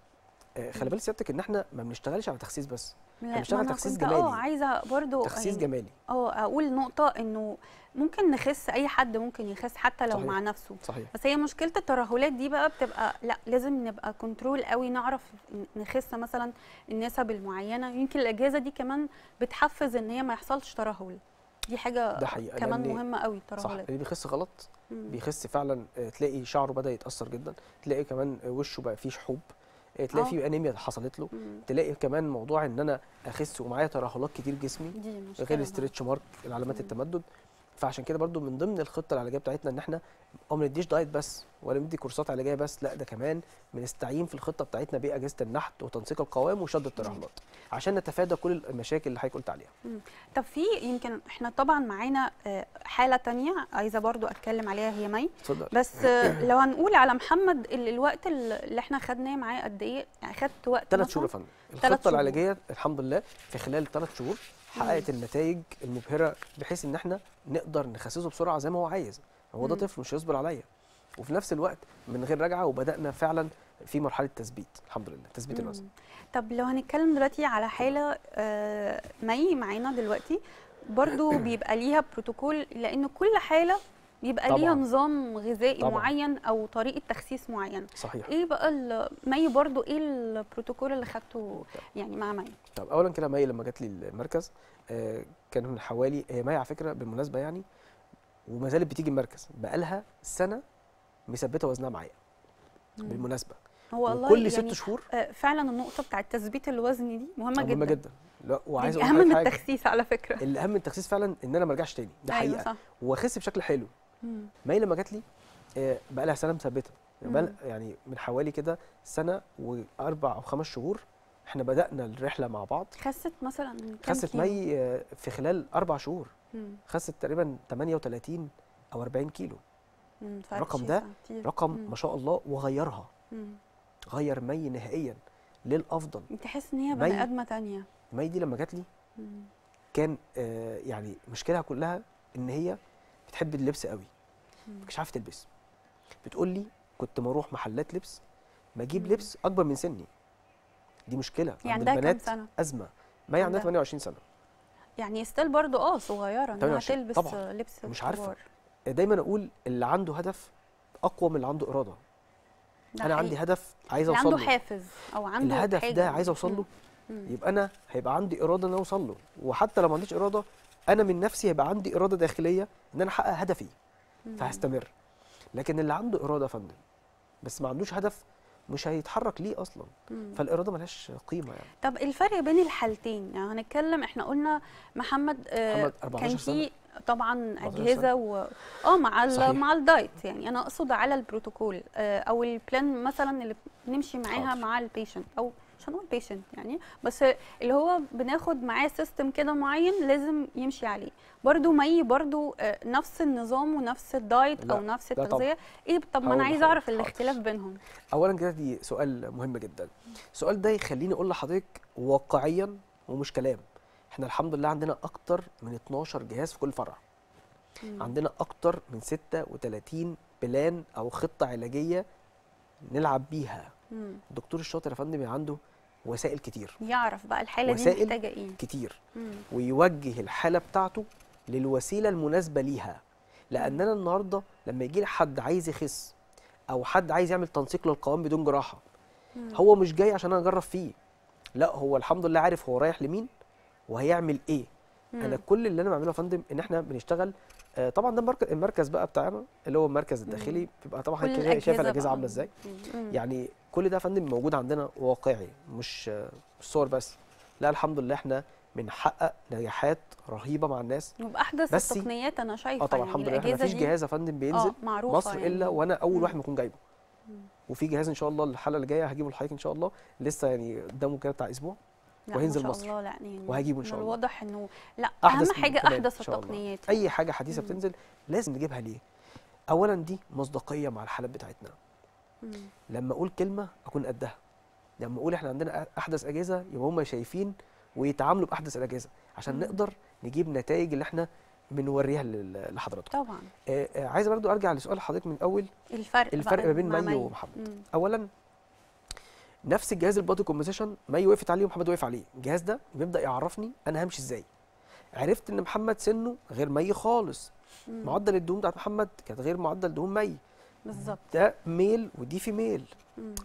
Speaker 6: آه، خلي بالك سيادتك ان احنا ما بنشتغلش على تخسيس بس احنا بنشتغل تخسيس جمالي اه
Speaker 5: عايزه برضو تخسيس يعني جمالي اه اقول نقطه انه ممكن نخس اي حد ممكن يخس حتى لو صحيح. مع نفسه صحيح. بس هي مشكله الترهلات دي بقى بتبقى لا لازم نبقى كنترول قوي نعرف نخس مثلا النسب المعينه يمكن الاجهزه دي كمان بتحفز ان هي ما يحصلش ترهل دي حاجه ده حقيقة. كمان مهمه قوي الترهلات صح اللي
Speaker 6: بيخس غلط مم. بيخس فعلا آه، تلاقي شعره بدا يتاثر جدا تلاقي كمان وشه بقى فيه شحوب آه، تلاقي في آه. انيميا حصلت له مم. تلاقي كمان موضوع ان انا اخس ومعايا ترهلات كتير جسمي غير الاسترتش مارك العلامات التمدد فعشان كده برضو من ضمن الخطه العلاجيه بتاعتنا ان احنا ما نديش دايت بس ولا ندي كورسات علاجيه بس لا ده كمان بنستعين في الخطه بتاعتنا باجهزه النحت وتنسيق القوام وشد الترهلات عشان نتفادى كل المشاكل اللي حضرتك قلت عليها.
Speaker 5: طب في يمكن احنا طبعا معانا آه، حاله ثانيه عايزه برضو اتكلم عليها هي مي اتفضل بس آه، لو هنقول على محمد الوقت اللي احنا خدناه معاه قد ايه؟ يعني خدت وقت ثلاث شهور يا
Speaker 6: فندم الخطه العلاجيه الحمد لله في خلال ثلاث شهور حققت النتائج المبهره بحيث ان احنا نقدر نخسسه بسرعه زي ما هو عايز هو ده طفل مش هيصبر عليا وفي نفس الوقت من غير رجعه وبدانا فعلا في مرحله تثبيت الحمد لله تثبيت الوزن
Speaker 5: طب لو هنتكلم دلوقتي على حاله آه مي معانا دلوقتي برضو [clears throat] بيبقى ليها بروتوكول لان كل حاله بيبقى ليها نظام غذائي طبعًا. معين او طريقه تخسيس معينه صحيح ايه بقى مي برضو ايه البروتوكول اللي خدته يعني مع مي
Speaker 6: طب اولا كده مي لما جت لي المركز آه كان من حوالي هي مي على فكره بالمناسبه يعني وما زالت بتيجي المركز بقالها سنه مثبته وزنها معايا بالمناسبه
Speaker 5: هو والله كل يعني ست شهور آه، فعلا النقطه بتاعه تثبيت الوزن دي مهمه جدا مهمه جدا
Speaker 6: لا وعايز يعني اقول اهم من التخسيس على فكره الاهم من التخسيس فعلا ان انا ما ارجعش تاني ده أيوة حقيقه واخس بشكل حلو ماي لما جات لي آه، بقى لها سنه مثبته يعني من حوالي كده سنه واربع او خمس شهور احنا بدانا الرحله مع بعض خست
Speaker 5: مثلا كام خست مي
Speaker 6: آه، في خلال اربع شهور خست تقريبا 38 او 40 كيلو
Speaker 5: الرقم ده رقم ما شاء
Speaker 6: الله وغيرها غير مي نهائيا للافضل
Speaker 5: تحس ان هي بني ادمه ثانيه
Speaker 6: مي دي لما جات لي كان آه يعني مشكلها كلها ان هي بتحب اللبس قوي ما كنتش عارفه تلبس بتقول لي كنت اروح محلات لبس بجيب لبس اكبر من سني دي مشكله يعني عند البنات سنة؟ ازمه ما يعني عندها 28 سنه
Speaker 5: يعني ستيل برضه اه صغيره انها تلبس طبعًا. لبس مش عارفه
Speaker 6: دايما اقول اللي عنده هدف اقوى من اللي عنده اراده انا حقيقي. عندي هدف عايز اوصل له عنده
Speaker 5: حافز او عنده الهدف حاجة. ده عايز اوصل له يبقى
Speaker 6: انا هيبقى عندي اراده ان انا اوصل له وحتى لو ما عنديش اراده انا من نفسي هيبقى عندي اراده داخليه ان انا احقق هدفي فهستمر لكن اللي عنده اراده فندم بس ما عندوش هدف مش هيتحرك ليه اصلا فالاراده ملهاش قيمه يعني
Speaker 5: طب الفرق بين الحالتين يعني هنتكلم احنا قلنا محمد, آه محمد كان في طبعا اجهزه و... اه مع ال... مع الدايت يعني انا اقصد على البروتوكول آه، او البلان مثلا اللي بنمشي معاها مع البيشنت او مش هنقول بيشنت يعني بس اللي هو بناخد معاه سيستم كده معين لازم يمشي عليه برضو مي برضو آه، نفس النظام ونفس الدايت او نفس التغذيه ايه طب ما انا عايزه اعرف الاختلاف بينهم
Speaker 6: اولا كده دي سؤال مهم جدا السؤال ده يخليني اقول لحضرتك واقعيا ومش كلام احنا الحمد لله عندنا اكتر من 12 جهاز في كل فرع مم. عندنا اكتر من 36 بلان او خطه علاجيه نلعب بيها مم. الدكتور الشاطر يا فندم عنده وسائل كتير
Speaker 5: يعرف بقى الحاله دي محتاجه
Speaker 6: ايه وسائل كتير مم. ويوجه الحاله بتاعته للوسيله المناسبه ليها لاننا النهارده لما يجي حد عايز يخس او حد عايز يعمل تنسيق للقوام بدون جراحه مم. هو مش جاي عشان انا اجرب فيه لا هو الحمد لله عارف هو رايح لمين وهيعمل ايه مم. انا كل اللي انا بعمله يا فندم ان احنا بنشتغل آه طبعا ده المركز بقى بتاعنا اللي هو المركز الداخلي بيبقى طبعا شايف الاجهزه عامله ازاي يعني كل ده يا فندم موجود عندنا واقعي مش مش صور بس لا الحمد لله احنا بنحقق نجاحات رهيبه مع الناس وباحدث
Speaker 5: التقنيات انا شايفه اه طبعا الحمد لله ما فيش جهاز يا
Speaker 6: فندم بينزل آه، مصر يعني. الا وانا اول مم. واحد بكون جايبه مم. وفي جهاز ان شاء الله الحلقه اللي جايه هجيبه لحضرتك ان شاء الله لسه يعني قدامه كده بتاع اسبوع وهينزل مصر لا
Speaker 5: يعني وهجيبه ان شاء الله الواضح انه لا اهم حاجه احدث التقنيات اي حاجه حديثه مم. بتنزل
Speaker 6: لازم نجيبها ليه اولا دي مصداقيه مع الحالات بتاعتنا لما اقول كلمه اكون قدها لما اقول احنا عندنا احدث اجهزه يبقى هم شايفين ويتعاملوا باحدث الاجهزه عشان مم. نقدر نجيب نتائج اللي احنا بنوريها لحضراتكم طبعا آه عايز برضو ارجع لسؤال حضرتك من اول
Speaker 5: الفرق الفرق ما بين مي ومحمد مم.
Speaker 6: اولا نفس الجهاز البادي كومبوزيشن مي وقفت عليه ومحمد وقف عليه الجهاز ده بيبدا يعرفني انا همشي ازاي عرفت ان محمد سنه غير مي خالص مم. معدل الدهون بتاعت محمد كانت غير معدل دهون مي بالظبط ده ميل ودي فيميل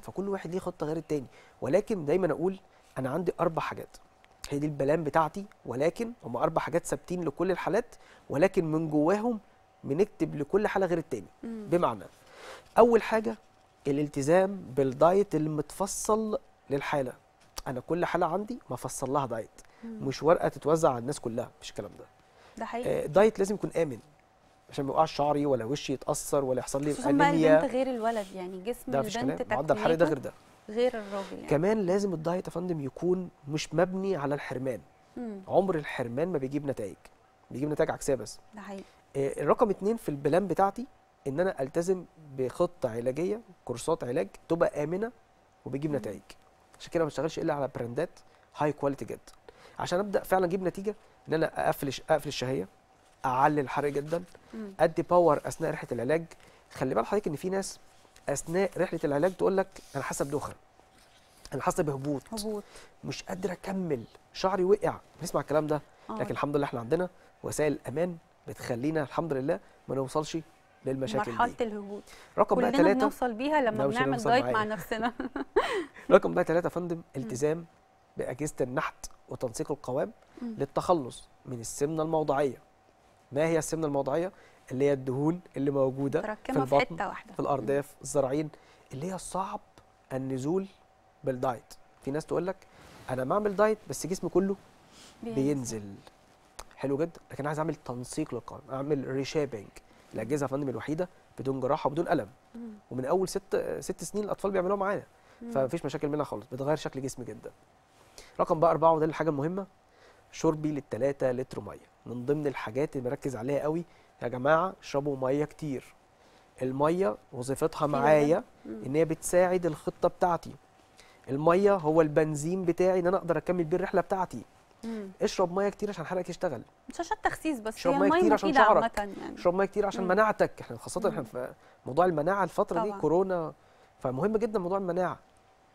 Speaker 6: فكل واحد ليه خطه غير التاني ولكن دايما اقول انا عندي اربع حاجات هي دي البلان بتاعتي ولكن هم اربع حاجات ثابتين لكل الحالات ولكن من جواهم بنكتب لكل حاله غير التاني بمعنى اول حاجه الالتزام بالدايت المتفصل للحاله انا كل حاله عندي مفصل لها دايت مش ورقه تتوزع على الناس كلها مش الكلام ده ده حقيقي آه دايت لازم يكون امن عشان ما يوقعش شعري ولا وشي يتاثر ولا يحصل لي انيميا البنت
Speaker 5: غير الولد يعني جسم ده البنت تكملته الحراري ده غير ده غير الراجل يعني.
Speaker 6: كمان لازم الدايت يا فندم يكون مش مبني على الحرمان مم. عمر الحرمان ما بيجيب نتائج بيجيب نتائج عكسيه بس ده حقيقي آه، الرقم رقم اتنين في البلان بتاعتي ان انا التزم بخطه علاجيه كورسات علاج تبقى امنه وبيجيب مم. نتائج عشان كده ما بشتغلش الا على براندات هاي كواليتي جدا عشان ابدا فعلا اجيب نتيجه ان انا اقفل اقفل الشهيه اعلي الحرق جدا ادي باور اثناء رحله العلاج خلي بال حضرتك ان في ناس اثناء رحله العلاج تقول لك انا حاسه بدوخه انا حاسه بهبوط هبوط مش قادره اكمل شعري وقع بنسمع الكلام ده آه. لكن الحمد لله احنا عندنا وسائل الامان بتخلينا الحمد لله ما نوصلش للمشاكل مرحله دي. الهبوط رقم بقى ثلاثة كلنا بنوصل بيها لما بنعمل دايت مع نفسنا [laughs] رقم بقى ثلاثة يا فندم التزام باجهزه النحت وتنسيق القوام للتخلص من السمنه الموضعيه ما هي السمنه الموضعيه اللي هي الدهون اللي موجوده في البطن في, حتة في الأرداف الزراعين اللي هي صعب النزول بالدايت في ناس تقول لك انا بعمل دايت بس جسمي كله بينزل, حلو جدا لكن عايز اعمل تنسيق للقلب اعمل ريشابينج الاجهزه فندم الوحيده بدون جراحه وبدون الم ومن اول ست ست سنين الاطفال بيعملوها معانا فمفيش مشاكل منها خالص بتغير شكل جسمي جدا رقم بقى اربعه وده الحاجه المهمه شربي للتلاتة لتر ميه من ضمن الحاجات اللي بركز عليها قوي يا جماعه اشربوا ميه كتير الميه وظيفتها معايا ان هي بتساعد الخطه بتاعتي الميه هو البنزين بتاعي ان انا اقدر اكمل بيه الرحله بتاعتي مم. اشرب ميه كتير عشان حرقك يشتغل
Speaker 5: مش عشان تخسيس بس هي ميه كتير عشان شعرك يعني.
Speaker 6: اشرب ميه كتير عشان مم. مناعتك احنا خاصه مم. احنا في موضوع المناعه الفتره طبعا. دي كورونا فمهم جدا موضوع المناعه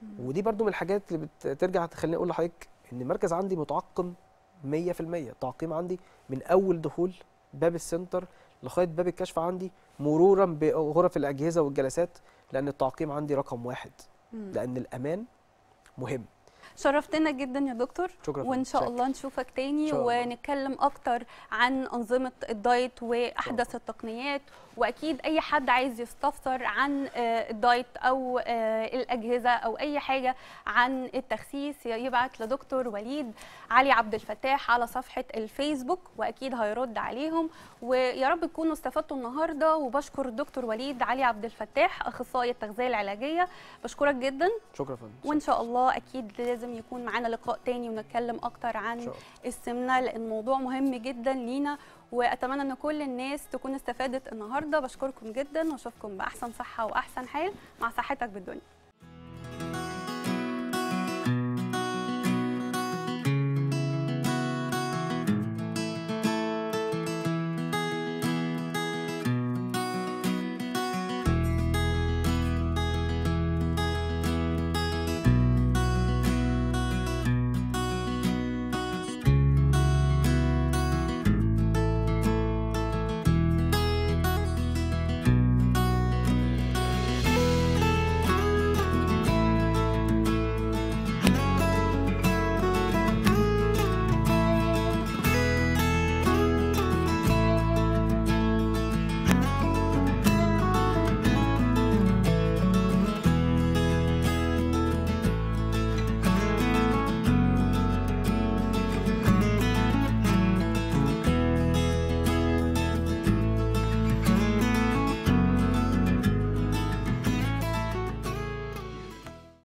Speaker 6: مم. ودي برده من الحاجات اللي بترجع تخليني اقول لحضرتك ان المركز عندي متعقم 100% تعقيم عندي من اول دخول باب السنتر لغايه باب الكشف عندي مرورا بغرف الاجهزه والجلسات لان التعقيم عندي رقم واحد مم. لان الامان مهم
Speaker 5: شرفتنا جدا يا دكتور شكرا وان شاء الله نشوفك تاني ونتكلم اكتر عن انظمه الدايت واحدث التقنيات واكيد اي حد عايز يستفسر عن آه، الدايت او آه، الاجهزه او اي حاجه عن التخسيس يبعت لدكتور وليد علي عبد الفتاح على صفحه الفيسبوك واكيد هيرد عليهم ويا رب تكونوا استفدتوا النهارده وبشكر الدكتور وليد علي عبد الفتاح اخصائي التغذيه العلاجيه بشكرك جدا
Speaker 6: شكرا فندم وان
Speaker 5: شاء الله اكيد لازم يكون معانا لقاء تاني ونتكلم اكتر عن السمنه لان الموضوع مهم جدا لينا واتمنى ان كل الناس تكون استفادت النهارده بشكركم جدا واشوفكم باحسن صحه واحسن حال مع صحتك بالدنيا